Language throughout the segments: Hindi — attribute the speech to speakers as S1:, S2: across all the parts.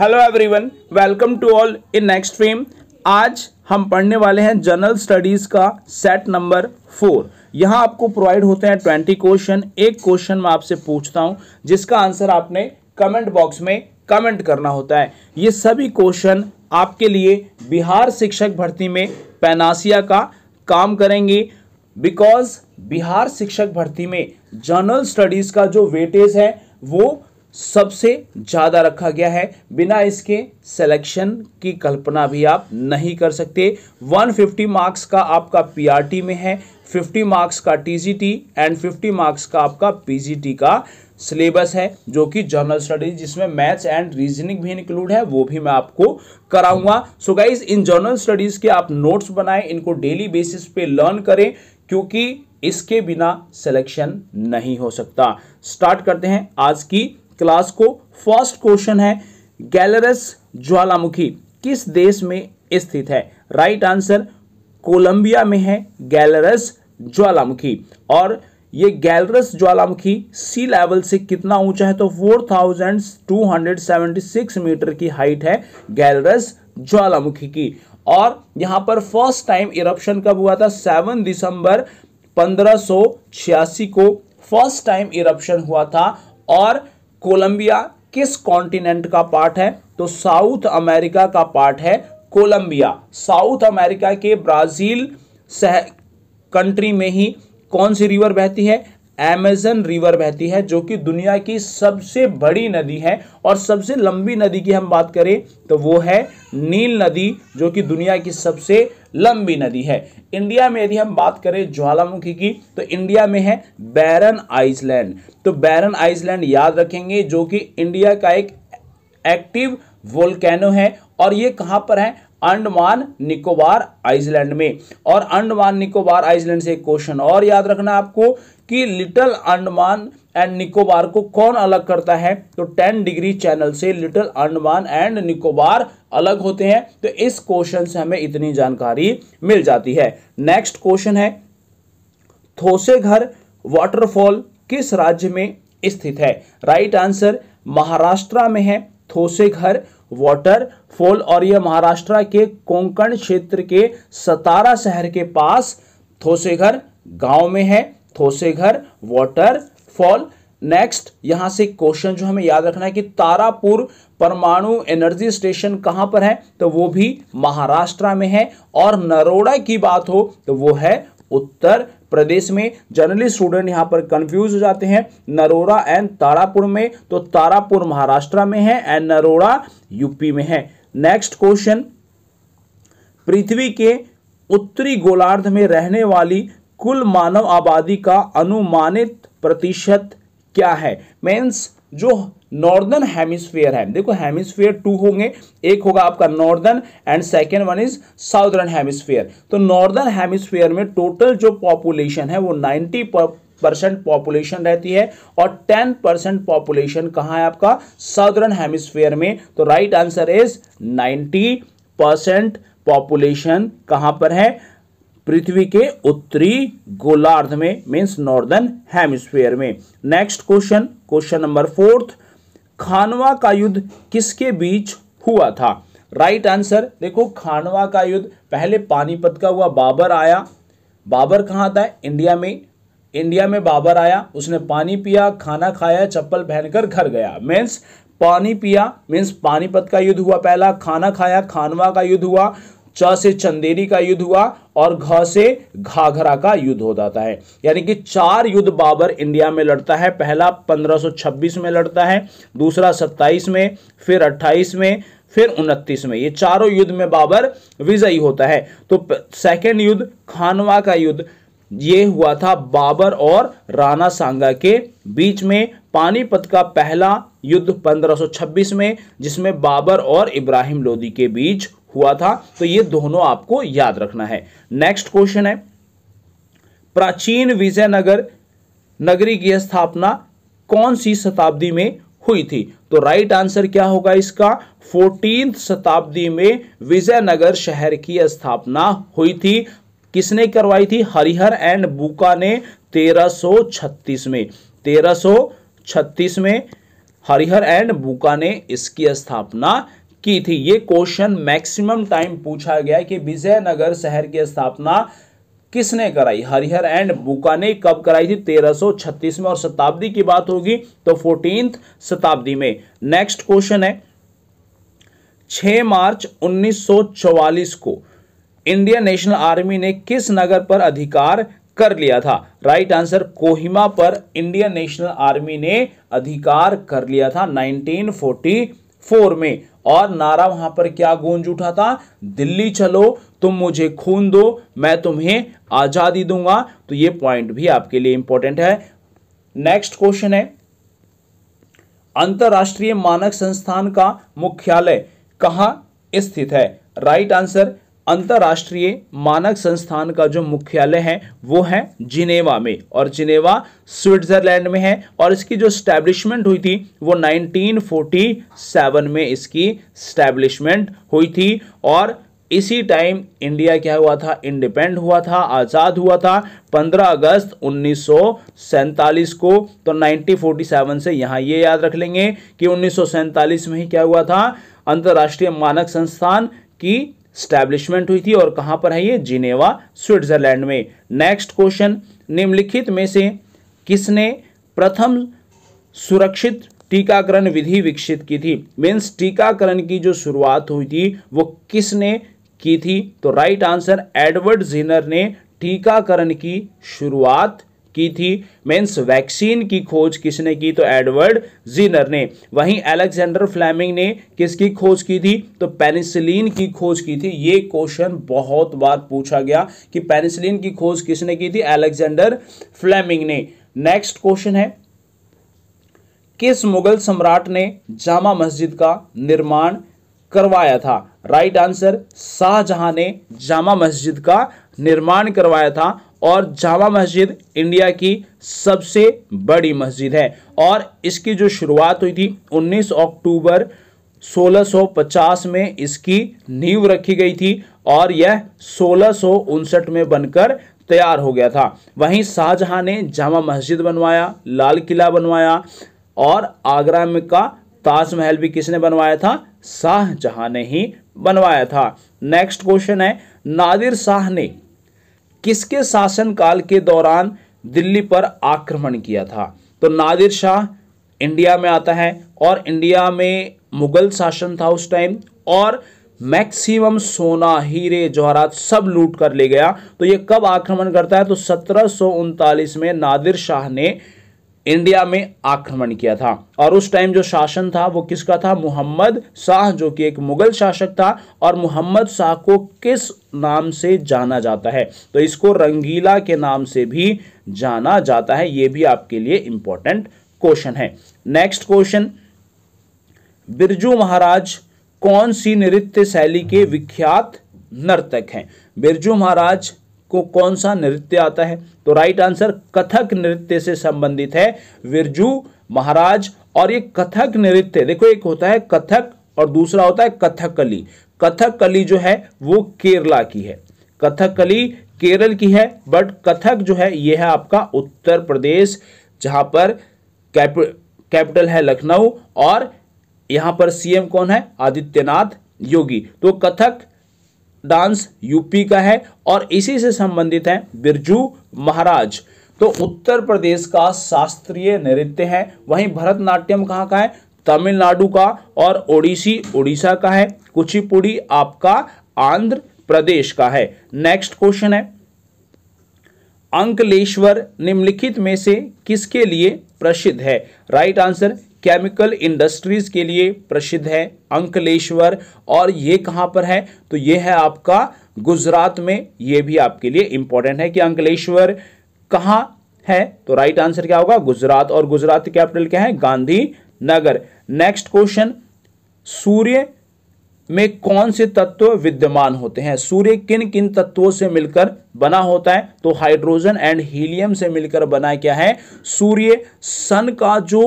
S1: hello everyone welcome to all in next fame आज हम पढ़ने वाले हैं जनरल स्टडीज़ का सेट नंबर फोर यहाँ आपको प्रोवाइड होते हैं ट्वेंटी क्वेश्चन एक क्वेश्चन मैं आपसे पूछता हूँ जिसका आंसर आपने कमेंट बॉक्स में कमेंट करना होता है ये सभी क्वेश्चन आपके लिए बिहार शिक्षक भर्ती में पैनासिया का काम करेंगे बिकॉज बिहार शिक्षक भर्ती में जनरल स्टडीज़ का जो वेटेज है वो सबसे ज़्यादा रखा गया है बिना इसके सिलेक्शन की कल्पना भी आप नहीं कर सकते 150 मार्क्स का आपका पीआरटी में है 50 मार्क्स का टीजीटी एंड 50 मार्क्स का आपका पीजीटी का सिलेबस है जो कि जर्नल स्टडीज जिसमें मैथ्स एंड रीजनिंग भी इंक्लूड है वो भी मैं आपको कराऊंगा so guys in general studies के आप नोट्स बनाएं इनको डेली बेसिस पे लर्न करें क्योंकि इसके बिना सिलेक्शन नहीं हो सकता स्टार्ट करते हैं आज की क्लास को फर्स्ट क्वेश्चन है गैलरस ज्वालामुखी किस देश में स्थित है राइट right आंसर कोलंबिया में है गैलरस ज्वालामुखी और ये गैलरस ज्वालामुखी सी लेवल से कितना ऊंचा है तो 4,276 मीटर की हाइट है गैलरस ज्वालामुखी की और यहाँ पर फर्स्ट टाइम इरप्शन कब हुआ था 7 दिसंबर 1586 को फर्स्ट टाइम इरप्शन हुआ था और कोलंबिया किस कॉन्टिनेंट का पार्ट है तो साउथ अमेरिका का पार्ट है कोलंबिया साउथ अमेरिका के ब्राज़ील सह कंट्री में ही कौन सी रिवर बहती है एमेजन रिवर बहती है जो कि दुनिया की सबसे बड़ी नदी है और सबसे लंबी नदी की हम बात करें तो वो है नील नदी जो कि दुनिया की सबसे लंबी नदी है इंडिया में यदि हम बात करें ज्वालामुखी की तो इंडिया में है बैरन आइसलैंड तो बैरन आइसलैंड याद रखेंगे जो कि इंडिया का एक एक्टिव वोल्केनो है और ये कहाँ पर है अंडमान निकोबार आइसलैंड में और अंडमान निकोबार आइसलैंड से एक क्वेश्चन और याद रखना आपको कि लिटिल अंडमान एंड निकोबार को कौन अलग करता है तो 10 डिग्री चैनल से लिटिल अंडमान एंड निकोबार अलग होते हैं तो इस क्वेश्चन से हमें इतनी जानकारी मिल जाती है नेक्स्ट क्वेश्चन है थोसे घर वाटरफॉल किस राज्य में स्थित है राइट right आंसर महाराष्ट्र में है थोसे घर वाटर फॉल और यह महाराष्ट्र के कोंकण क्षेत्र के सतारा शहर के पास थोसेघर गांव में है थोसेघर वाटर फॉल नेक्स्ट यहां से क्वेश्चन जो हमें याद रखना है कि तारापुर परमाणु एनर्जी स्टेशन कहां पर है तो वो भी महाराष्ट्र में है और नरोड़ा की बात हो तो वो है उत्तर प्रदेश में जनरली स्टूडेंट यहां पर कंफ्यूज हो जाते हैं नरोड़ा एंड तारापुर में तो तारापुर महाराष्ट्र में है एंड नरोड़ा यूपी में है नेक्स्ट क्वेश्चन पृथ्वी के उत्तरी गोलार्ध में रहने वाली कुल मानव आबादी का अनुमानित प्रतिशत क्या है मेंस जो नॉर्दर्न हेमिस्फीयर है देखो हेमिस्फीयर टू होंगे एक होगा आपका northern and second one is southern hemisphere तो नॉर्दर्न हेमिस्फीयर में टोटल जो पॉपुलेशन है वो नाइन्टी परसेंट पॉपुलेशन रहती है और टेन परसेंट पॉपुलेशन कहाँ है आपका साउदर्न हेमिस्फीयर में तो right answer is ninety percent population कहाँ पर है पृथ्वी के उत्तरी गोलार्ध में मीन्स नॉर्दर्न हेमिस्फेयर में next question question number fourth Khanwa का युद्ध किसके बीच हुआ था राइट right आंसर देखो खानवा का युद्ध पहले पानीपत का हुआ बाबर आया बाबर कहाँ था इंडिया में इंडिया में बाबर आया उसने पानी पिया खाना खाया चप्पल पहनकर घर गया मीन्स पानी पिया मीन्स पानीपत का युद्ध हुआ पहला खाना खाया खानवा का युद्ध हुआ च से चंदेरी का युद्ध हुआ और घ से घाघरा का युद्ध हो जाता है यानी कि चार युद्ध बाबर इंडिया में लड़ता है पहला 1526 में लड़ता है दूसरा 27 में फिर 28 में फिर उनतीस में ये चारों युद्ध में बाबर विजयी होता है तो सेकेंड युद्ध खानवा का युद्ध ये हुआ था बाबर और राणा सांगा के बीच में पानीपत का पहला युद्ध 1526 में जिसमें बाबर और इब्राहिम लोदी के बीच हुआ था तो ये दोनों आपको याद रखना है नेक्स्ट क्वेश्चन है प्राचीन विजयनगर नगरी की स्थापना कौन सी शताब्दी में हुई थी तो राइट आंसर क्या होगा इसका फोर्टीन शताब्दी में विजयनगर शहर की स्थापना हुई थी किसने करवाई थी हरिहर एंड बुका ने 1336 में 1336 में हरिहर एंड बुका ने इसकी स्थापना की थी ये क्वेश्चन मैक्सिमम टाइम पूछा गया कि विजयनगर शहर की स्थापना किसने कराई हरिहर एंड बुका ने कब कराई थी 1336 में और शताब्दी की बात होगी तो फोर्टीन शताब्दी में नेक्स्ट क्वेश्चन है 6 मार्च 1944 को इंडियन नेशनल आर्मी ने किस नगर पर अधिकार कर लिया था राइट आंसर कोहिमा पर इंडियन नेशनल आर्मी ने अधिकार कर लिया था 1944 फोर में और नारा वहां पर क्या गूंज उठा था दिल्ली चलो तुम मुझे खून दो मैं तुम्हें आजादी दूंगा तो ये पॉइंट भी आपके लिए इंपॉर्टेंट है नेक्स्ट क्वेश्चन है अंतर्राष्ट्रीय मानक संस्थान का मुख्यालय कहां स्थित है राइट right आंसर अंतर्राष्ट्रीय मानक संस्थान का जो मुख्यालय है वो है जिनेवा में और जिनेवा स्विट्जरलैंड में है और इसकी जो स्टैब्लिशमेंट हुई थी वो 1947 में इसकी स्टैब्लिशमेंट हुई थी और इसी टाइम इंडिया क्या हुआ था इंडिपेंड हुआ था आज़ाद हुआ था 15 अगस्त उन्नीस को तो 1947 से यहाँ ये याद रख लेंगे कि उन्नीस में ही क्या हुआ था अंतर्राष्ट्रीय मानक संस्थान की स्टैब्लिशमेंट हुई थी और कहां पर है ये जिनेवा स्विट्जरलैंड में नेक्स्ट क्वेश्चन निम्नलिखित में से किसने प्रथम सुरक्षित टीकाकरण विधि विकसित की थी मीन्स टीकाकरण की जो शुरुआत हुई थी वो किसने की थी तो राइट आंसर एडवर्ड जिनर ने टीकाकरण की शुरुआत की थी मीन्स वैक्सीन की खोज किसने की तो एडवर्ड जीनर ने वहीं एलेक्जेंडर फ्लैमिंग ने किसकी खोज की थी तो पेनिसिलिन की खोज की थी ये क्वेश्चन बहुत बार पूछा गया कि पेनिसिलिन की खोज किसने की थी एलेक्जेंडर फ्लैमिंग ने नेक्स्ट क्वेश्चन है किस मुगल सम्राट ने जामा मस्जिद का निर्माण करवाया था राइट आंसर शाहजहां ने जामा मस्जिद का निर्माण करवाया था और जामा मस्जिद इंडिया की सबसे बड़ी मस्जिद है और इसकी जो शुरुआत हुई थी 19 अक्टूबर 1650 में इसकी नींव रखी गई थी और यह सोलह में बनकर तैयार हो गया था वहीं शाहजहां ने जामा मस्जिद बनवाया लाल किला बनवाया और आगरा में का ताजमहल भी किसने बनवाया था शाहजहां ने ही बनवाया था नेक्स्ट क्वेश्चन है नादिर शाह ने किसके शासनकाल के दौरान दिल्ली पर आक्रमण किया था तो नादिर शाह इंडिया में आता है और इंडिया में मुगल शासन था उस टाइम और मैक्सिमम सोना हीरे जवाहरात सब लूट कर ले गया तो ये कब आक्रमण करता है तो सत्रह में नादिर शाह ने इंडिया में आक्रमण किया था और उस टाइम जो शासन था वो किसका था मोहम्मद शाह जो कि एक मुगल शासक था और मोहम्मद शाह को किस नाम से जाना जाता है तो इसको रंगीला के नाम से भी जाना जाता है यह भी आपके लिए इंपॉर्टेंट क्वेश्चन है नेक्स्ट क्वेश्चन बिरजू महाराज कौन सी नृत्य शैली के विख्यात नर्तक हैं बिरजू महाराज को कौन सा नृत्य आता है तो राइट आंसर कथक नृत्य से संबंधित है बिरजू महाराज और ये कथक नृत्य देखो एक होता है कथक और दूसरा होता है कथकली कथकली जो है वो केरला की है कथकली केरल की है बट कथक जो है यह है आपका उत्तर प्रदेश जहां पर कैप कैपिटल है लखनऊ और यहां पर सीएम कौन है आदित्यनाथ योगी तो कथक डांस यूपी का है और इसी से संबंधित है बिरजू महाराज तो उत्तर प्रदेश का शास्त्रीय नृत्य है वहीं भरतनाट्यम कहाँ का है तमिलनाडु का और ओडिशी उड़ीसा का है कुचिपुड़ी आपका आंध्र प्रदेश का है नेक्स्ट क्वेश्चन है अंकलेश्वर निम्नलिखित में से किसके लिए प्रसिद्ध है राइट आंसर केमिकल इंडस्ट्रीज के लिए प्रसिद्ध है अंकलेश्वर और ये कहां पर है तो ये है आपका गुजरात में ये भी आपके लिए इंपॉर्टेंट है कि अंकलेश्वर कहां है तो राइट आंसर क्या होगा गुजरात और गुजरात कैपिटल क्या है गांधी नगर नेक्स्ट क्वेश्चन सूर्य में कौन से तत्व विद्यमान होते हैं सूर्य किन किन तत्वों से मिलकर बना होता है तो हाइड्रोजन एंड हीलियम से मिलकर बना क्या है सूर्य सन का जो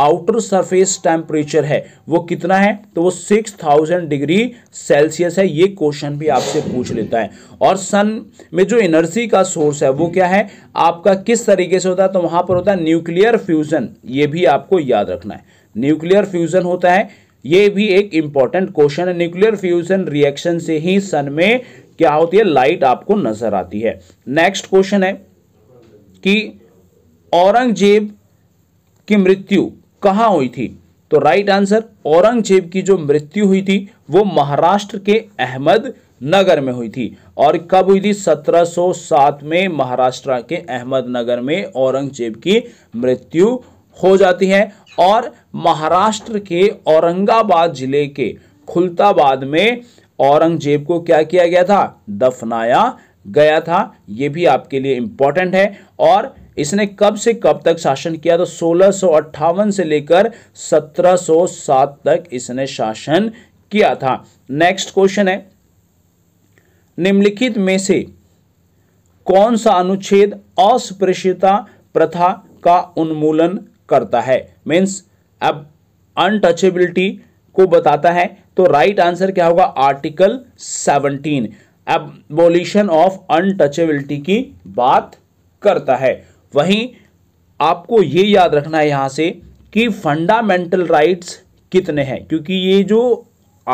S1: आउटर सरफेस टेम्परेचर है वो कितना है तो वो सिक्स थाउजेंड डिग्री सेल्सियस है ये क्वेश्चन भी आपसे पूछ लेता है और सन में जो एनर्जी का सोर्स है वो क्या है आपका किस तरीके से होता है तो वहां पर होता है न्यूक्लियर फ्यूजन ये भी आपको याद रखना है न्यूक्लियर फ्यूजन होता है ये भी एक इंपॉर्टेंट क्वेश्चन है न्यूक्लियर फ्यूजन रिएक्शन से ही सन में क्या होती है लाइट आपको नजर आती है नेक्स्ट क्वेश्चन है कि औरंगजेब की मृत्यु कहां हुई थी तो राइट आंसर औरंगजेब की जो मृत्यु हुई थी वो महाराष्ट्र के अहमद नगर में हुई थी और कब हुई थी 1707 में महाराष्ट्र के अहमदनगर में औरंगजेब की मृत्यु हो जाती है और महाराष्ट्र के औरंगाबाद जिले के खुलताबाद में औरंगजेब को क्या किया गया था दफनाया गया था ये भी आपके लिए इंपॉर्टेंट है और इसने कब से कब तक शासन किया तो सोलह से लेकर 1707 तक इसने शासन किया था नेक्स्ट क्वेश्चन है निम्नलिखित में से कौन सा अनुच्छेद अस्पृश्यता प्रथा का उन्मूलन करता है मीन्स अब अनटचेबिलिटी को बताता है तो राइट आंसर क्या होगा article seventeen abolition of untouchability की बात करता है वहीं आपको ये याद रखना है यहाँ से कि फंडामेंटल राइट्स कितने हैं क्योंकि ये जो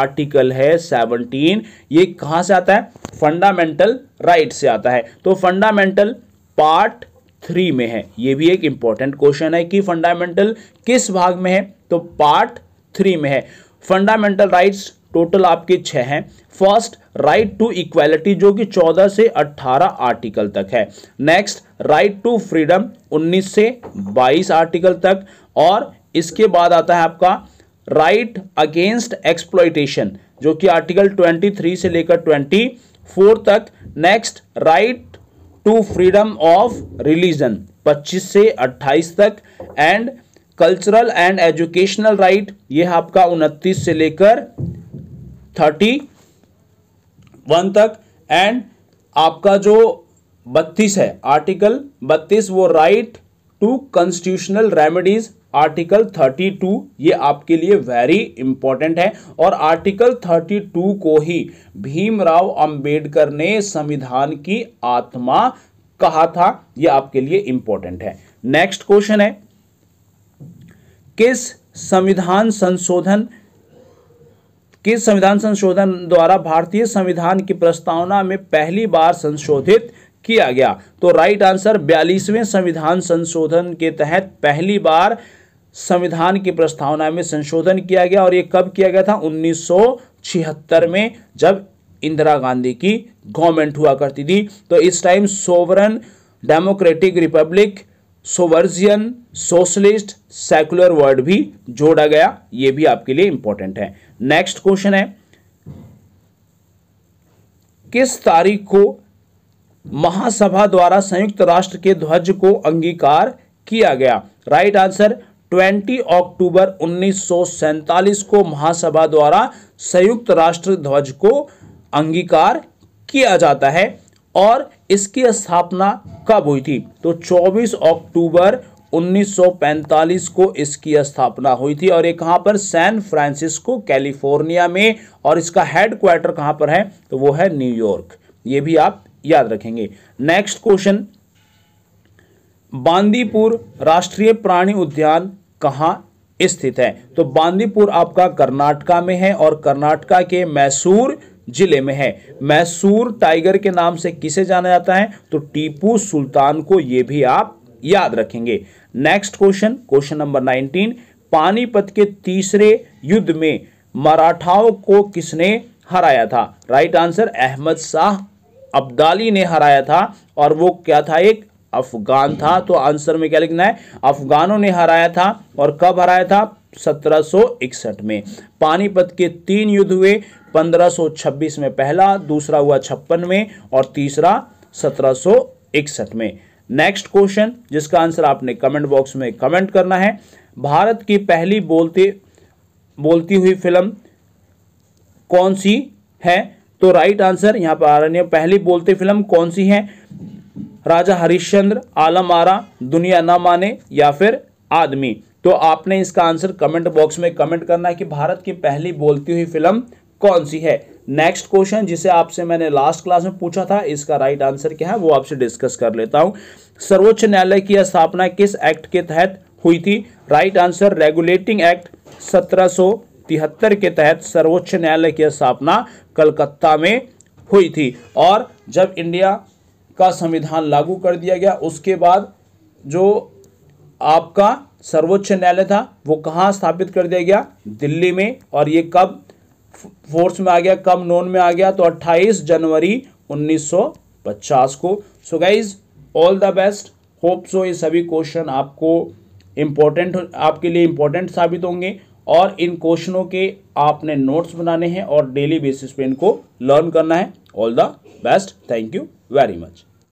S1: आर्टिकल है सेवनटीन ये कहाँ से आता है फंडामेंटल राइट से आता है तो फंडामेंटल पार्ट थ्री में है ये भी एक इंपॉर्टेंट क्वेश्चन है कि फंडामेंटल किस भाग में है तो पार्ट थ्री में है फंडामेंटल राइट्स टोटल आपके छः हैं फर्स्ट राइट टू इक्वालिटी जो कि 14 से 18 आर्टिकल तक है नेक्स्ट राइट टू फ्रीडम 19 से 22 आर्टिकल तक और इसके बाद आता है आपका राइट अगेंस्ट एक्सप्लोइटेशन जो कि आर्टिकल 23 से लेकर 24 तक next right to freedom of religion 25 से 28 तक and cultural and educational right ये आपका 29 से लेकर 31 तक एंड आपका जो 32 है आर्टिकल 32 वो right to constitutional remedies article 32 ये आपके लिए वेरी इंपॉर्टेंट है और आर्टिकल 32 को ही भीमराव अंबेडकर ने संविधान की आत्मा कहा था ये आपके लिए इंपॉर्टेंट है नेक्स्ट क्वेश्चन है किस संविधान संशोधन किस संविधान संशोधन द्वारा भारतीय संविधान की प्रस्तावना में पहली बार संशोधित किया गया तो राइट आंसर बयालीसवें संविधान संशोधन के तहत पहली बार संविधान की प्रस्तावना में संशोधन किया गया और ये कब किया गया था 1976 में जब इंदिरा गांधी की गवर्नमेंट हुआ करती थी तो इस time sovereign democratic republic sovereign socialist secular word भी जोड़ा गया ये भी आपके लिए इंपॉर्टेंट है नेक्स्ट क्वेश्चन है किस तारीख को महासभा द्वारा संयुक्त राष्ट्र के ध्वज को अंगीकार किया गया राइट आंसर 20 अक्टूबर उन्नीस को महासभा द्वारा संयुक्त राष्ट्र ध्वज को अंगीकार किया जाता है और इसकी स्थापना कब हुई थी तो 24 अक्टूबर 1945 को इसकी स्थापना हुई थी और ये कहाँ पर सैन फ्रांसिस्को कैलिफोर्निया में और इसका हेड क्वार्टर कहाँ पर है तो वो है न्यूयॉर्क ये भी आप याद रखेंगे नेक्स्ट क्वेश्चन बांदीपुर राष्ट्रीय प्राणी उद्यान कहाँ स्थित है तो बांदीपुर आपका कर्नाटका में है और कर्नाटका के मैसूर जिले में है मैसूर टाइगर के नाम से किसे जाना जाता है तो टीपू सुल्तान को यह भी आप याद रखेंगे next question question number nineteen Panipat के तीसरे युद्ध में मराठाओं को किसने हराया था राइट आंसर अहमद शाह अब्दाली ने हराया था और वो क्या था एक अफगान था तो आंसर में क्या लिखना है अफगानों ने हराया था और कब हराया था 1761 में पानीपत के तीन युद्ध हुए 1526 में पहला दूसरा हुआ छप्पन में और तीसरा 1761 में नेक्स्ट क्वेश्चन जिसका आंसर आपने कमेंट बॉक्स में कमेंट करना है भारत की पहली बोलते बोलती हुई फिल्म कौन सी है तो राइट आंसर यहाँ पर आ है पहली बोलती फिल्म कौन सी है राजा हरिश्चंद्र आलम आरा दुनिया ना माने या फिर आदमी तो आपने इसका आंसर कमेंट बॉक्स में कमेंट करना है कि भारत की पहली बोलती हुई फिल्म कौन सी है नेक्स्ट क्वेश्चन जिसे आपसे मैंने लास्ट क्लास में पूछा था इसका राइट आंसर क्या है वो आपसे डिस्कस कर लेता हूं सर्वोच्च न्यायालय की स्थापना किस एक्ट के तहत हुई थी राइट आंसर रेगुलेटिंग एक्ट सत्रह के तहत सर्वोच्च न्यायालय की स्थापना कलकत्ता में हुई थी और जब इंडिया का संविधान लागू कर दिया गया उसके बाद जो आपका सर्वोच्च न्यायालय था वो कहाँ स्थापित कर दिया गया दिल्ली में और ये कब फोर्स में आ गया कब नोन में आ गया तो 28 जनवरी 1950 को so guys all the best hope so ये सभी क्वेश्चन आपको इम्पोर्टेंट आपके लिए इम्पोर्टेंट साबित होंगे और इन क्वेश्चनों के आपने नोट्स बनाने हैं और डेली बेसिस पे इनको लर्न करना है all the best thank you very much